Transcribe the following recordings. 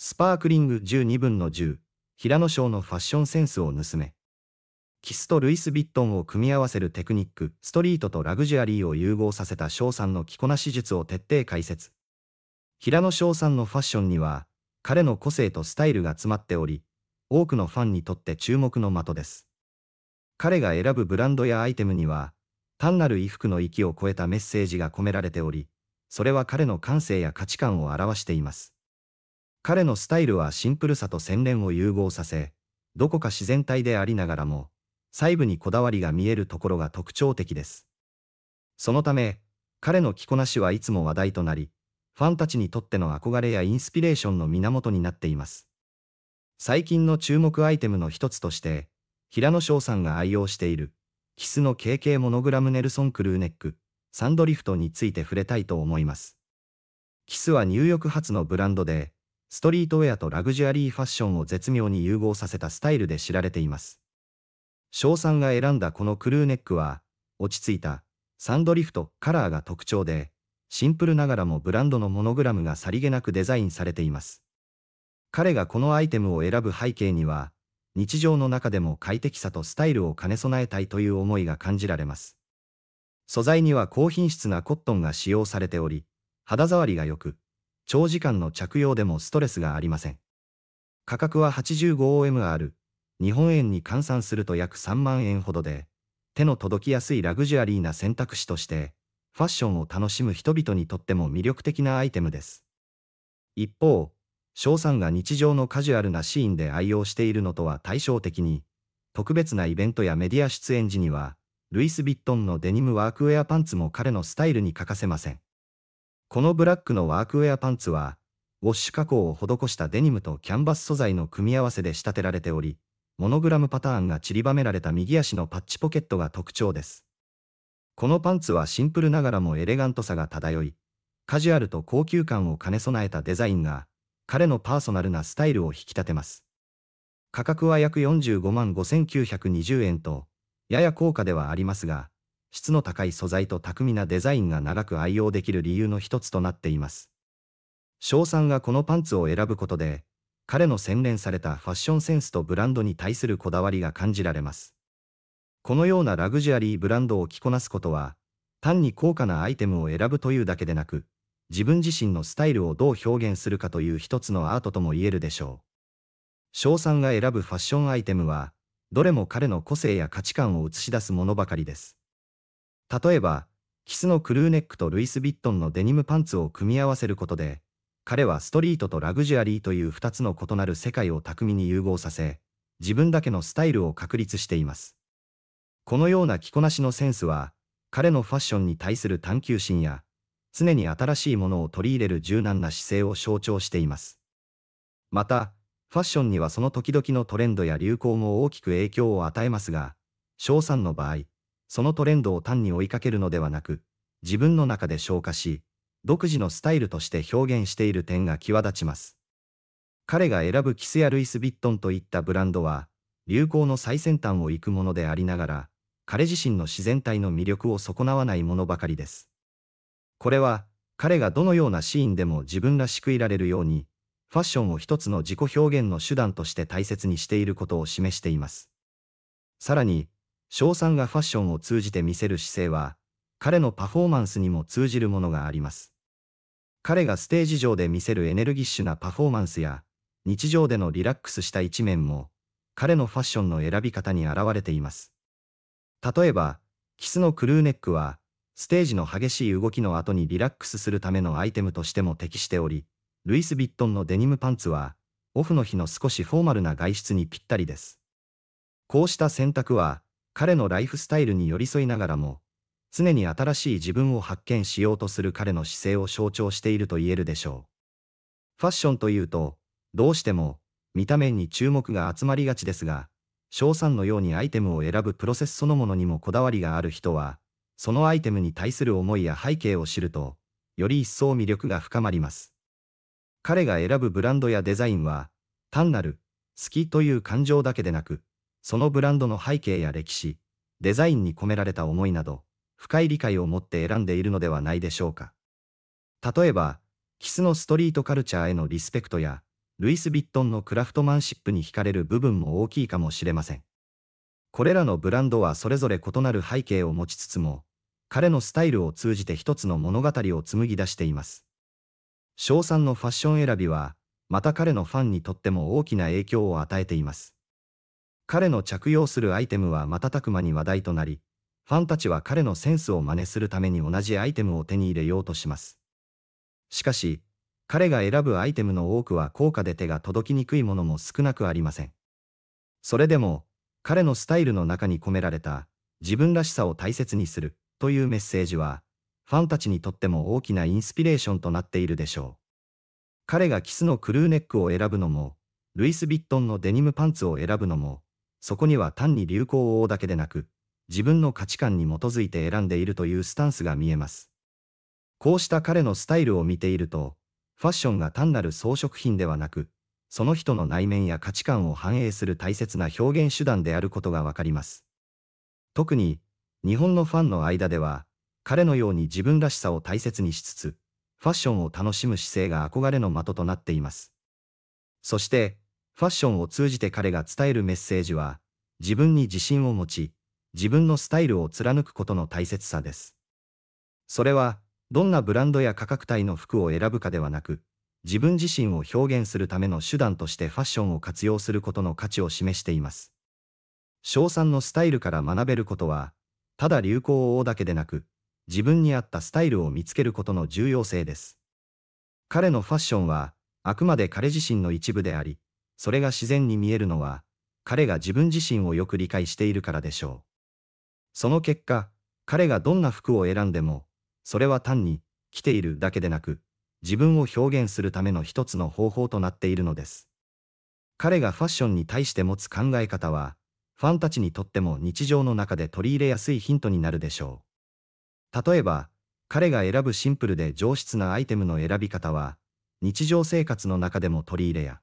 スパークリング12分の10、平野翔のファッションセンスを盗め。キスとルイス・ヴィットンを組み合わせるテクニック、ストリートとラグジュアリーを融合させた翔さんの着こなし術を徹底解説。平野翔さんのファッションには、彼の個性とスタイルが詰まっており、多くのファンにとって注目の的です。彼が選ぶブランドやアイテムには、単なる衣服の域を超えたメッセージが込められており、それは彼の感性や価値観を表しています。彼のスタイルはシンプルさと洗練を融合させ、どこか自然体でありながらも、細部にこだわりが見えるところが特徴的です。そのため、彼の着こなしはいつも話題となり、ファンたちにとっての憧れやインスピレーションの源になっています。最近の注目アイテムの一つとして、平野翔さんが愛用している、キスの KK モノグラムネルソンクルーネック、サンドリフトについて触れたいと思います。キスはニューヨーク発のブランドで、ストリートウェアとラグジュアリーファッションを絶妙に融合させたスタイルで知られています。翔さんが選んだこのクルーネックは、落ち着いた、サンドリフト、カラーが特徴で、シンプルながらもブランドのモノグラムがさりげなくデザインされています。彼がこのアイテムを選ぶ背景には、日常の中でも快適さとスタイルを兼ね備えたいという思いが感じられます。素材には高品質なコットンが使用されており、肌触りが良く、長時間の着用でもストレスがありません。価格は 85OMR、日本円に換算すると約3万円ほどで、手の届きやすいラグジュアリーな選択肢として、ファッションを楽しむ人々にとっても魅力的なアイテムです。一方、翔さんが日常のカジュアルなシーンで愛用しているのとは対照的に、特別なイベントやメディア出演時には、ルイス・ヴィットンのデニムワークウェアパンツも彼のスタイルに欠かせません。このブラックのワークウェアパンツは、ウォッシュ加工を施したデニムとキャンバス素材の組み合わせで仕立てられており、モノグラムパターンが散りばめられた右足のパッチポケットが特徴です。このパンツはシンプルながらもエレガントさが漂い、カジュアルと高級感を兼ね備えたデザインが、彼のパーソナルなスタイルを引き立てます。価格は約45万5920円と、やや高価ではありますが、質の高い素材と巧みなデザインが長く愛用できる理由の一つとなっています。翔さんがこのパンツを選ぶことで、彼の洗練されたファッションセンスとブランドに対するこだわりが感じられます。このようなラグジュアリーブランドを着こなすことは、単に高価なアイテムを選ぶというだけでなく、自分自身のスタイルをどう表現するかという一つのアートとも言えるでしょう。翔さんが選ぶファッションアイテムは、どれも彼の個性や価値観を映し出すものばかりです。例えば、キスのクルーネックとルイス・ヴィットンのデニムパンツを組み合わせることで、彼はストリートとラグジュアリーという2つの異なる世界を巧みに融合させ、自分だけのスタイルを確立しています。このような着こなしのセンスは、彼のファッションに対する探求心や、常に新しいものを取り入れる柔軟な姿勢を象徴しています。また、ファッションにはその時々のトレンドや流行も大きく影響を与えますが、翔さんの場合、そのトレンドを単に追いかけるのではなく、自分の中で消化し、独自のスタイルとして表現している点が際立ちます。彼が選ぶキスやルイス・ヴィットンといったブランドは、流行の最先端を行くものでありながら、彼自身の自然体の魅力を損なわないものばかりです。これは、彼がどのようなシーンでも自分らしくいられるように、ファッションを一つの自己表現の手段として大切にしていることを示しています。さらに、翔さんがファッションを通じて見せる姿勢は、彼のパフォーマンスにも通じるものがあります。彼がステージ上で見せるエネルギッシュなパフォーマンスや、日常でのリラックスした一面も、彼のファッションの選び方に現れています。例えば、キスのクルーネックは、ステージの激しい動きの後にリラックスするためのアイテムとしても適しており、ルイス・ヴィットンのデニムパンツは、オフの日の少しフォーマルな外出にぴったりです。こうした選択は、彼のライフスタイルに寄り添いながらも、常に新しい自分を発見しようとする彼の姿勢を象徴していると言えるでしょう。ファッションというと、どうしても、見た目に注目が集まりがちですが、翔さんのようにアイテムを選ぶプロセスそのものにもこだわりがある人は、そのアイテムに対する思いや背景を知ると、より一層魅力が深まります。彼が選ぶブランドやデザインは、単なる、好きという感情だけでなく、そのブランドの背景や歴史、デザインに込められた思いなど、深い理解を持って選んでいるのではないでしょうか。例えば、キスのストリートカルチャーへのリスペクトや、ルイス・ヴィットンのクラフトマンシップに惹かれる部分も大きいかもしれません。これらのブランドはそれぞれ異なる背景を持ちつつも、彼のスタイルを通じて一つの物語を紡ぎ出しています。翔さんのファッション選びは、また彼のファンにとっても大きな影響を与えています。彼の着用するアイテムは瞬く間に話題となり、ファンたちは彼のセンスを真似するために同じアイテムを手に入れようとします。しかし、彼が選ぶアイテムの多くは高価で手が届きにくいものも少なくありません。それでも、彼のスタイルの中に込められた、自分らしさを大切にする、というメッセージは、ファンたちにとっても大きなインスピレーションとなっているでしょう。彼がキスのクルーネックを選ぶのも、ルイス・ヴィットンのデニムパンツを選ぶのも、そこには単に流行を追うだけでなく、自分の価値観に基づいて選んでいるというスタンスが見えます。こうした彼のスタイルを見ていると、ファッションが単なる装飾品ではなく、その人の内面や価値観を反映する大切な表現手段であることがわかります。特に、日本のファンの間では、彼のように自分らしさを大切にしつつ、ファッションを楽しむ姿勢が憧れの的となっています。そして、ファッションを通じて彼が伝えるメッセージは、自分に自信を持ち、自分のスタイルを貫くことの大切さです。それは、どんなブランドや価格帯の服を選ぶかではなく、自分自身を表現するための手段としてファッションを活用することの価値を示しています。賞賛のスタイルから学べることは、ただ流行を追うだけでなく、自分に合ったスタイルを見つけることの重要性です。彼のファッションは、あくまで彼自身の一部であり、それが自然に見えるのは、彼が自分自身をよく理解しているからでしょう。その結果、彼がどんな服を選んでも、それは単に、着ているだけでなく、自分を表現するための一つの方法となっているのです。彼がファッションに対して持つ考え方は、ファンたちにとっても日常の中で取り入れやすいヒントになるでしょう。例えば、彼が選ぶシンプルで上質なアイテムの選び方は、日常生活の中でも取り入れや、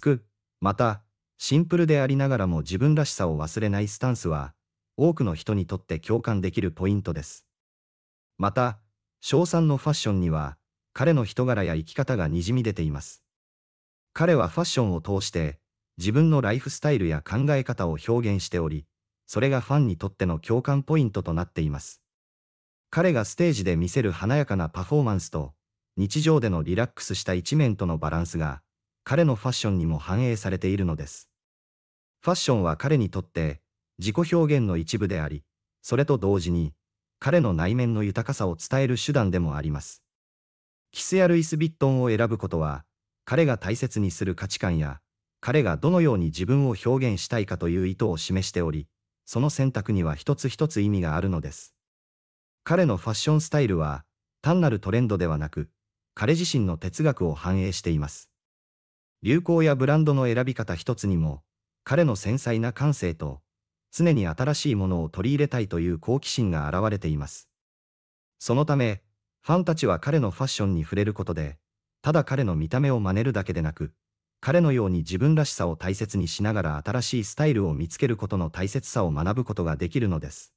く、また、シンプルでありながらも自分らしさを忘れないスタンスは、多くの人にとって共感できるポイントです。また、翔さんのファッションには、彼の人柄や生き方がにじみ出ています。彼はファッションを通して、自分のライフスタイルや考え方を表現しており、それがファンにとっての共感ポイントとなっています。彼がステージで見せる華やかなパフォーマンスと、日常でのリラックスした一面とのバランスが、彼のファッションにも反映されているのです。ファッションは彼にとって自己表現の一部であり、それと同時に彼の内面の豊かさを伝える手段でもあります。キスやルイス・ヴィットンを選ぶことは、彼が大切にする価値観や、彼がどのように自分を表現したいかという意図を示しており、その選択には一つ一つ意味があるのです。彼のファッションスタイルは、単なるトレンドではなく、彼自身の哲学を反映しています。流行やブランドの選び方一つにも、彼の繊細な感性と、常に新しいものを取り入れたいという好奇心が現れています。そのため、ファンたちは彼のファッションに触れることで、ただ彼の見た目を真似るだけでなく、彼のように自分らしさを大切にしながら新しいスタイルを見つけることの大切さを学ぶことができるのです。